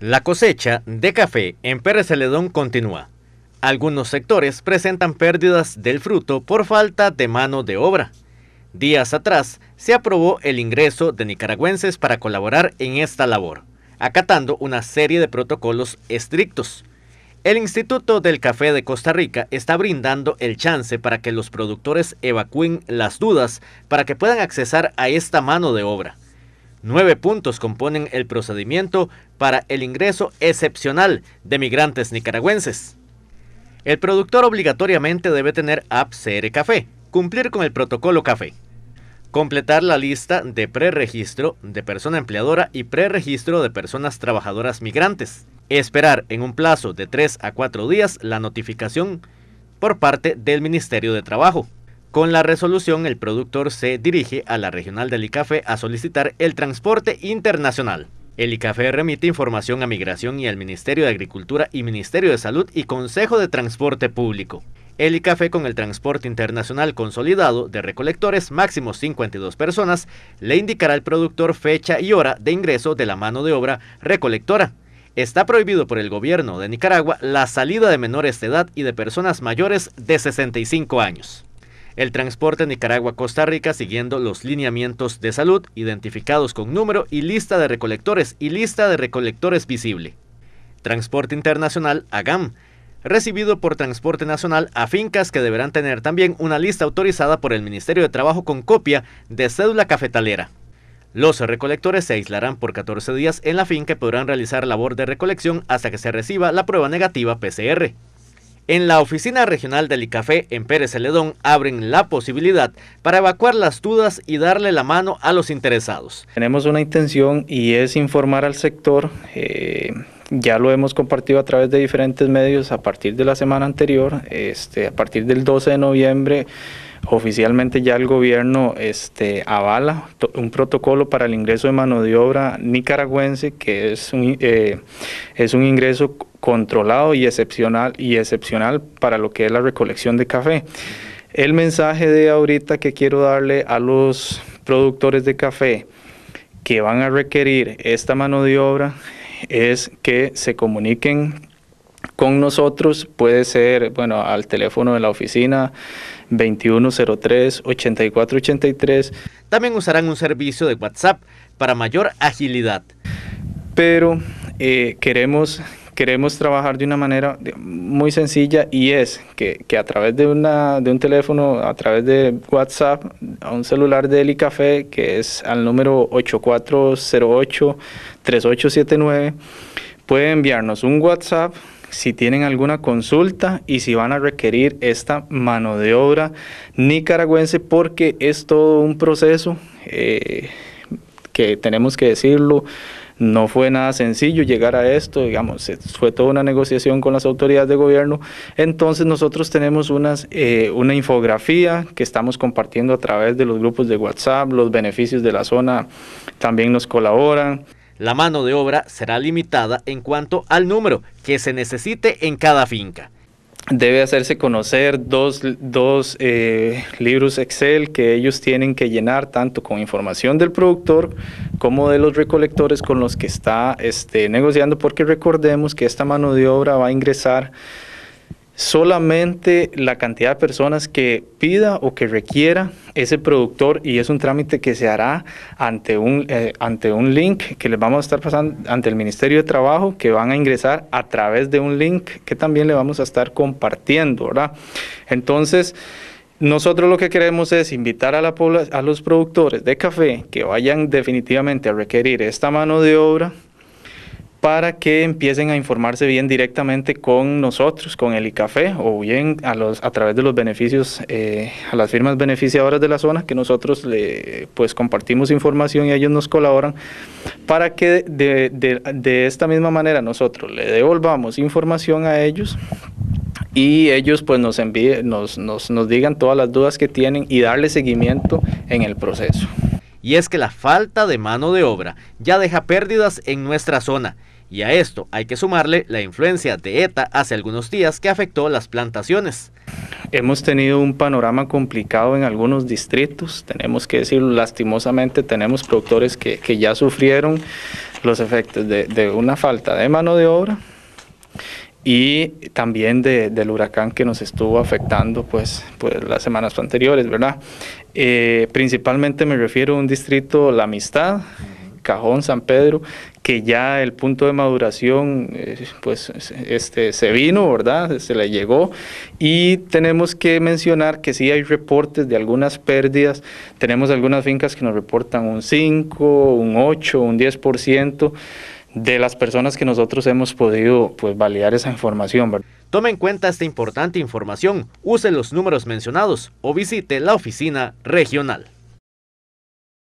La cosecha de café en Pérez Celedón continúa. Algunos sectores presentan pérdidas del fruto por falta de mano de obra. Días atrás se aprobó el ingreso de nicaragüenses para colaborar en esta labor, acatando una serie de protocolos estrictos. El Instituto del Café de Costa Rica está brindando el chance para que los productores evacúen las dudas para que puedan accesar a esta mano de obra. Nueve puntos componen el procedimiento para el ingreso excepcional de migrantes nicaragüenses. El productor obligatoriamente debe tener app Café, cumplir con el protocolo Café, completar la lista de preregistro de persona empleadora y preregistro de personas trabajadoras migrantes, esperar en un plazo de 3 a 4 días la notificación por parte del Ministerio de Trabajo. Con la resolución, el productor se dirige a la regional del ICAFE a solicitar el transporte internacional. El ICAFE remite información a Migración y al Ministerio de Agricultura y Ministerio de Salud y Consejo de Transporte Público. El ICAFE con el transporte internacional consolidado de recolectores, máximo 52 personas, le indicará al productor fecha y hora de ingreso de la mano de obra recolectora. Está prohibido por el gobierno de Nicaragua la salida de menores de edad y de personas mayores de 65 años el transporte Nicaragua-Costa Rica siguiendo los lineamientos de salud identificados con número y lista de recolectores y lista de recolectores visible. Transporte Internacional AGAM, recibido por Transporte Nacional a fincas que deberán tener también una lista autorizada por el Ministerio de Trabajo con copia de cédula cafetalera. Los recolectores se aislarán por 14 días en la finca y podrán realizar labor de recolección hasta que se reciba la prueba negativa PCR. En la oficina regional del ICAFE en Pérez Celedón abren la posibilidad para evacuar las dudas y darle la mano a los interesados. Tenemos una intención y es informar al sector. Eh, ya lo hemos compartido a través de diferentes medios a partir de la semana anterior, este, a partir del 12 de noviembre Oficialmente ya el gobierno este, avala un protocolo para el ingreso de mano de obra nicaragüense, que es un, eh, es un ingreso controlado y excepcional, y excepcional para lo que es la recolección de café. El mensaje de ahorita que quiero darle a los productores de café que van a requerir esta mano de obra es que se comuniquen con nosotros, puede ser, bueno, al teléfono de la oficina 2103-8483. También usarán un servicio de WhatsApp para mayor agilidad. Pero eh, queremos, queremos trabajar de una manera muy sencilla y es que, a través de, una, de un teléfono, a través de WhatsApp, a un celular de café que es al número 8408-3879, puede enviarnos un WhatsApp si tienen alguna consulta y si van a requerir esta mano de obra nicaragüense, porque es todo un proceso eh, que tenemos que decirlo. No fue nada sencillo llegar a esto, digamos, fue toda una negociación con las autoridades de gobierno. Entonces nosotros tenemos unas, eh, una infografía que estamos compartiendo a través de los grupos de WhatsApp, los beneficios de la zona también nos colaboran. La mano de obra será limitada en cuanto al número que se necesite en cada finca debe hacerse conocer dos, eh, libros Excel que ellos tienen que llenar tanto con información del productor como de los recolectores con los que está este, negociando, porque recordemos que esta mano de obra va a ingresar solamente la cantidad de personas que pida o que requiera ese productor y es un trámite que se hará ante un, eh, ante un link que les vamos a estar pasando ante el Ministerio de Trabajo que van a ingresar a través de un link que también le vamos a estar compartiendo, ¿verdad? Entonces, nosotros lo que queremos es invitar a, la, a los productores de café que vayan definitivamente a requerir esta mano de obra para que empiecen a informarse bien directamente con nosotros, con el ICAFE o bien a, través de los beneficios, eh, a las firmas beneficiadoras de la zona, que nosotros le, pues compartimos información y ellos nos colaboran, para que de, esta misma manera nosotros le devolvamos información a ellos y ellos pues nos, envíen, nos, nos digan todas las dudas que tienen y darle seguimiento en el proceso. Y es que la falta de mano de obra ya deja pérdidas en nuestra zona y a esto hay que sumarle la influencia de ETA hace algunos días que afectó las plantaciones. Hemos tenido un panorama complicado en algunos distritos, tenemos que decirlo lastimosamente, tenemos productores que, ya sufrieron los efectos de, una falta de mano de obra y también del huracán que nos estuvo afectando pues, pues las semanas anteriores, ¿verdad? Eh, principalmente me refiero a un distrito, La Amistad, Cajón, San Pedro, que ya el punto de maduración eh, pues este, se vino, ¿verdad? Se le llegó. Y tenemos que mencionar que sí hay reportes de algunas pérdidas. Tenemos algunas fincas que nos reportan un 5, un 8, un 10% de las personas que nosotros hemos podido pues, validar esa información. ¿verdad? Tome en cuenta esta importante información, use los números mencionados o visite la oficina regional.